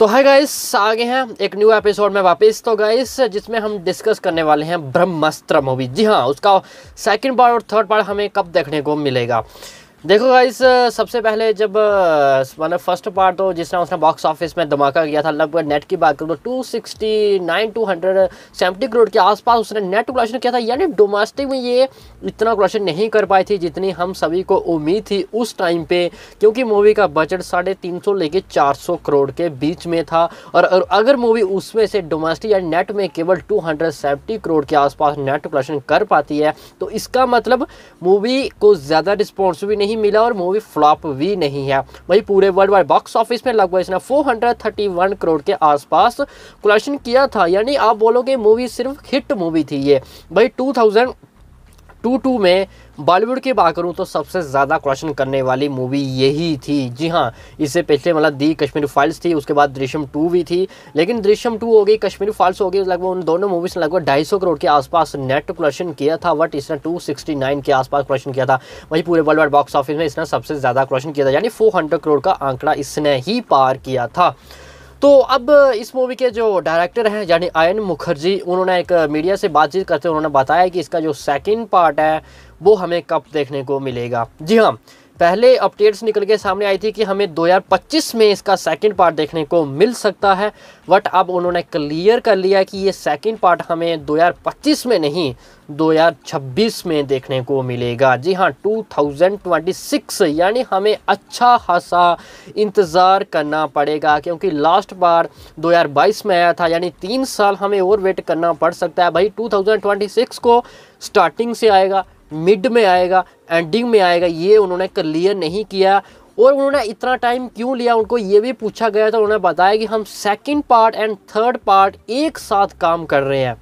तो है गाइस आ गए हैं एक न्यू एपिसोड में वापस तो गाइस जिसमें हम डिस्कस करने वाले हैं ब्रह्मास्त्र मूवी जी हाँ उसका सेकंड पार्ट और थर्ड पार्ट हमें कब देखने को मिलेगा देखो गाइस सबसे पहले जब मतलब फर्स्ट पार्ट तो जिस तरह उसने बॉक्स ऑफिस में धमाका किया था लगभग नेट की बात करूँ तो two sixty nine two hundred seventy crore के आसपास उसने नेट कलेक्शन किया था यानी डोमेस्टिक में ये इतना कलेक्शन नहीं कर पाई थी जितनी हम सभी को उम्मीद थी उस टाइम पे क्योंकि मूवी का बजट साढ़े तीन सौ लेके चार सौ करोड़ के बीच में था और अगर मूवी उसमें से डोमेस्टिक या नेट में केवल टू हंड्रेड सेवेंटी करोड़ के आसपास नेट कलेक्शन कर पाती है तो इसका मतलब मूवी को ज़्यादा रिस्पॉन्स भी नहीं नहीं मिला और मूवी फ्लॉप भी नहीं है वही पूरे वर्ल्ड वाइड बॉक्स ऑफिस में लगभग इसने 431 करोड़ के आसपास कलेक्शन किया था यानी आप बोलोगे मूवी सिर्फ हिट मूवी थी ये भाई 2000 टू टू में बॉलीवुड की बात करूँ तो सबसे ज़्यादा क्वेश्चन करने वाली मूवी यही थी जी हाँ इससे पिछले मतलब दी कश्मीरी फाइल्स थी उसके बाद दृश्यम टू भी थी लेकिन दृश्यम टू हो गई कश्मीरी फाइल्स हो गई लगभग उन दोनों मूवीज़ ने लगभग ढाई सौ करोड़ के आसपास नेट क्वेश्चन किया था बट इसने टू सिक्सटी नाइन के आसपास क्वेश्चन किया था वही पूरे वर्ल्ड वाइड बॉक्स ऑफिस में इसने सबसे ज़्यादा क्वेश्चन किया था यानी फोर हंड्रेड करोड़ का आंकड़ा इसने ही पार किया था तो अब इस मूवी के जो डायरेक्टर हैं यानी आयन मुखर्जी उन्होंने एक मीडिया से बातचीत करते हुए उन्होंने बताया कि इसका जो सेकंड पार्ट है वो हमें कब देखने को मिलेगा जी हाँ पहले अपडेट्स निकल के सामने आई थी कि हमें 2025 में इसका सेकंड पार्ट देखने को मिल सकता है बट अब उन्होंने क्लियर कर लिया कि ये सेकंड पार्ट हमें 2025 में नहीं 2026 में देखने को मिलेगा जी हाँ 2026 यानी हमें अच्छा खासा इंतज़ार करना पड़ेगा क्योंकि लास्ट बार 2022 में आया था यानी तीन साल हमें और वेट करना पड़ सकता है भाई टू को स्टार्टिंग से आएगा मिड में आएगा एंडिंग में आएगा ये उन्होंने क्लियर नहीं किया और उन्होंने इतना टाइम क्यों लिया उनको ये भी पूछा गया था उन्होंने बताया कि हम second part and third part एक साथ काम कर रहे हैं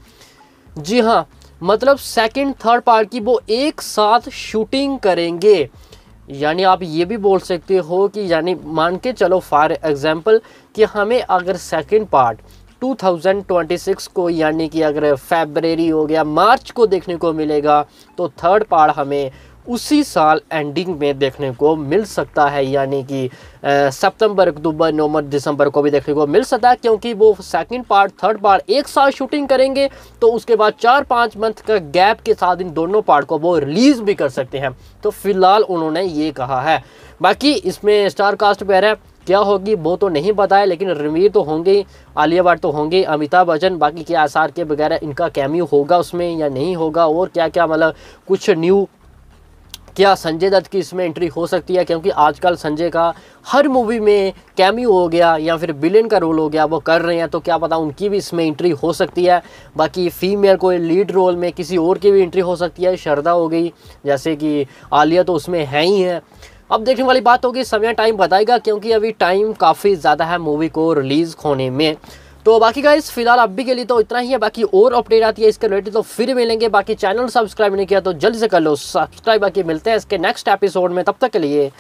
जी हाँ मतलब सेकंड थर्ड पार्ट की वो एक साथ शूटिंग करेंगे यानी आप ये भी बोल सकते हो कि यानी मान के चलो फॉर एग्ज़ाम्पल कि हमें अगर सेकंड पार्ट 2026 को यानी कि अगर फेबररी हो गया मार्च को देखने को मिलेगा तो थर्ड पार्ट हमें उसी साल एंडिंग में देखने को मिल सकता है यानी कि सितंबर अक्टूबर नवंबर दिसंबर को भी देखने को मिल सकता है क्योंकि वो सेकंड पार्ट थर्ड पार्ट एक साल शूटिंग करेंगे तो उसके बाद चार पाँच मंथ का गैप के साथ इन दोनों पार्ट को वो रिलीज़ भी कर सकते हैं तो फ़िलहाल उन्होंने ये कहा है बाकी इसमें स्टार कास्ट क्या होगी वो तो नहीं बताया लेकिन रणवीर तो होंगे आलिया भट्ट तो होंगे अमिताभ बच्चन बाकी क्या आसार के वगैरह इनका कैमियो होगा उसमें या नहीं होगा और क्या क्या मतलब कुछ न्यू क्या संजय दत्त की इसमें एंट्री हो सकती है क्योंकि आजकल संजय का हर मूवी में कैमियो हो गया या फिर बिलियन का रोल हो गया वो कर रहे हैं तो क्या पता उनकी भी इसमें एंट्री हो सकती है बाकी फीमेल कोई लीड रोल में किसी और की भी एंट्री हो सकती है श्रद्धा हो गई जैसे कि आलिया तो उसमें है ही है अब देखने वाली बात होगी समय टाइम बताएगा क्योंकि अभी टाइम काफ़ी ज़्यादा है मूवी को रिलीज़ होने में तो बाकी का इस फिलहाल अभी के लिए तो इतना ही है बाकी और अपडेट आती है इसके रिलेटेड तो फिर मिलेंगे बाकी चैनल सब्सक्राइब नहीं किया तो जल्दी से कर लो सब्सक्राइब बाकी मिलते हैं इसके नेक्स्ट एपिसोड में तब तक के लिए